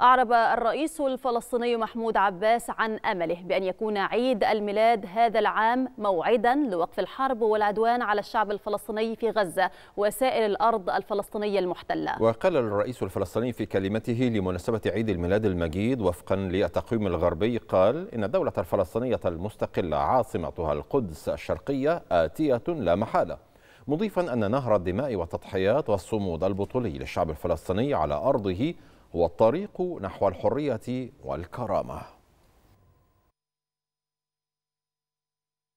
أعرب الرئيس الفلسطيني محمود عباس عن أمله بأن يكون عيد الميلاد هذا العام موعدا لوقف الحرب والعدوان على الشعب الفلسطيني في غزة وسائر الأرض الفلسطينية المحتلة وقال الرئيس الفلسطيني في كلمته لمناسبة عيد الميلاد المجيد وفقا للتقويم الغربي قال إن الدولة الفلسطينية المستقلة عاصمتها القدس الشرقية آتية لا محالة مضيفا أن نهر الدماء والتضحيات والصمود البطولي للشعب الفلسطيني على أرضه هو الطريق نحو الحرية والكرامة